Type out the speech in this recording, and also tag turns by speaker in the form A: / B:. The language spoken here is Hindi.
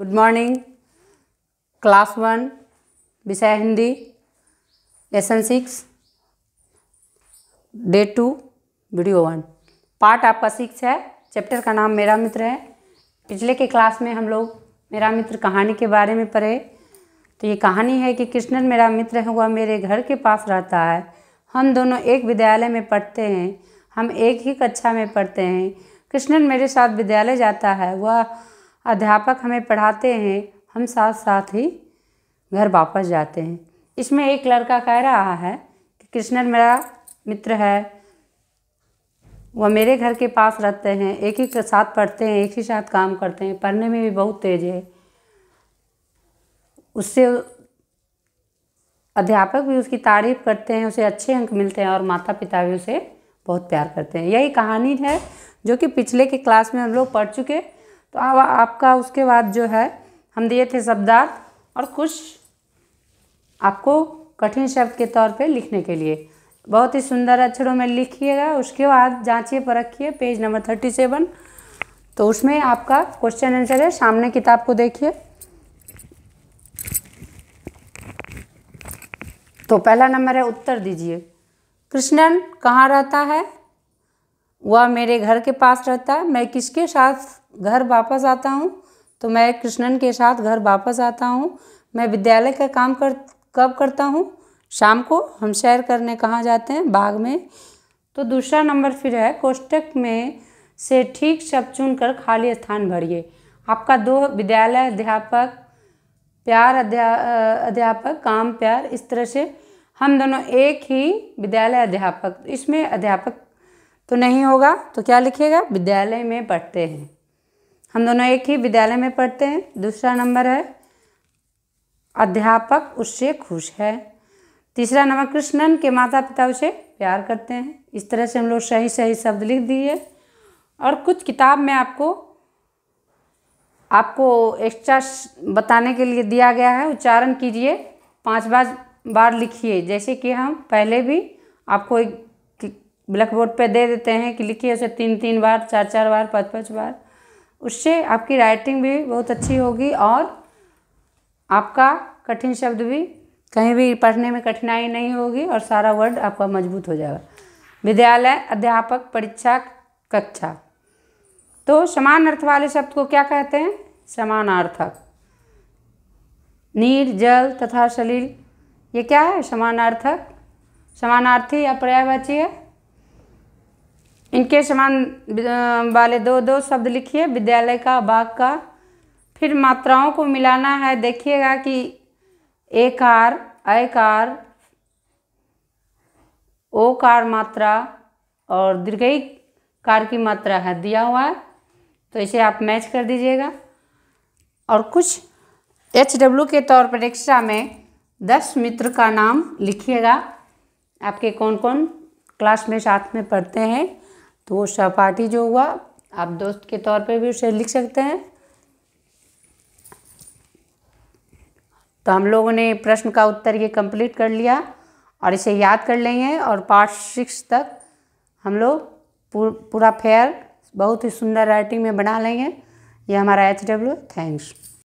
A: गुड मॉर्निंग क्लास वन विषय Hindi lesson six day two video one part आपका सिक्स है चैप्टर का नाम मेरा मित्र है पिछले के क्लास में हम लोग मेरा मित्र कहानी के बारे में पढ़े तो ये कहानी है कि कृष्णन मेरा मित्र हुआ मेरे घर के पास रहता है हम दोनों एक विद्यालय में पढ़ते हैं हम एक ही कक्षा में पढ़ते हैं कृष्णन मेरे साथ विद्यालय जाता है वह अध्यापक हमें पढ़ाते हैं हम साथ साथ ही घर वापस जाते हैं इसमें एक लड़का कह रहा है कि कृष्णन मेरा मित्र है वह मेरे घर के पास रहते हैं एक ही साथ पढ़ते हैं एक ही साथ काम करते हैं पढ़ने में भी बहुत तेज है उससे अध्यापक भी उसकी तारीफ करते हैं उसे अच्छे अंक मिलते हैं और माता पिता भी उसे बहुत प्यार करते हैं यही कहानी है जो कि पिछले के क्लास में हम लोग पढ़ चुके तो अब आपका उसके बाद जो है हम दिए थे शब्दार्थ और कुछ आपको कठिन शब्द के तौर पे लिखने के लिए बहुत ही सुंदर अक्षरों में लिखिएगा उसके बाद जांचिए परखिए पेज नंबर थर्टी सेवन तो उसमें आपका क्वेश्चन आंसर है सामने किताब को देखिए तो पहला नंबर है उत्तर दीजिए कृष्णन कहाँ रहता है वह मेरे घर के पास रहता है मैं किसके साथ घर वापस आता हूँ तो मैं कृष्णन के साथ घर वापस आता हूँ मैं विद्यालय का काम कर कब करता हूँ शाम को हम सैर करने कहाँ जाते हैं बाग में तो दूसरा नंबर फिर है कोष्टक में से ठीक शब्द कर खाली स्थान भरिए आपका दो विद्यालय अध्यापक प्यार अध्या अध्यापक काम प्यार इस तरह से हम दोनों एक ही विद्यालय अध्यापक इसमें अध्यापक तो नहीं होगा तो क्या लिखिएगा विद्यालय में पढ़ते हैं हम दोनों एक ही विद्यालय में पढ़ते हैं दूसरा नंबर है अध्यापक उससे खुश है तीसरा नंबर कृष्णन के माता पिता उसे प्यार करते हैं इस तरह से हम लोग सही सही शब्द लिख दिए और कुछ किताब में आपको आपको एक्स्ट्रा बताने के लिए दिया गया है उच्चारण कीजिए पांच बार बार लिखिए जैसे कि हम पहले भी आपको एक ब्लैक बोर्ड पर दे देते हैं कि लिखिए उसे तीन तीन बार चार चार बार पाँच पाँच बार उससे आपकी राइटिंग भी बहुत अच्छी होगी और आपका कठिन शब्द भी कहीं भी पढ़ने में कठिनाई नहीं होगी और सारा वर्ड आपका मजबूत हो जाएगा विद्यालय अध्यापक परीक्षा कक्षा तो समान अर्थ वाले शब्द को क्या कहते हैं समानार्थक नीर जल तथा सलील ये क्या है समानार्थक समानार्थी या पर्यायवाची है इनके समान वाले दो दो शब्द लिखिए विद्यालय का बाग का फिर मात्राओं को मिलाना है देखिएगा कि एकार अकार ओ कार मात्रा और दीर्घई कार की मात्रा है दिया हुआ है तो इसे आप मैच कर दीजिएगा और कुछ एच डब्ल्यू के तौर पर एक्स्ट्रा में दस मित्र का नाम लिखिएगा आपके कौन कौन क्लास में साथ में पढ़ते हैं तो वो सहपाठी जो हुआ आप दोस्त के तौर पे भी उसे लिख सकते हैं तो हम लोगों ने प्रश्न का उत्तर ये कंप्लीट कर लिया और इसे याद कर लेंगे और पार्ट सिक्स तक हम लोग पूरा फेयर बहुत ही सुंदर राइटिंग में बना लेंगे ये हमारा एच डब्ल्यू थैंक्स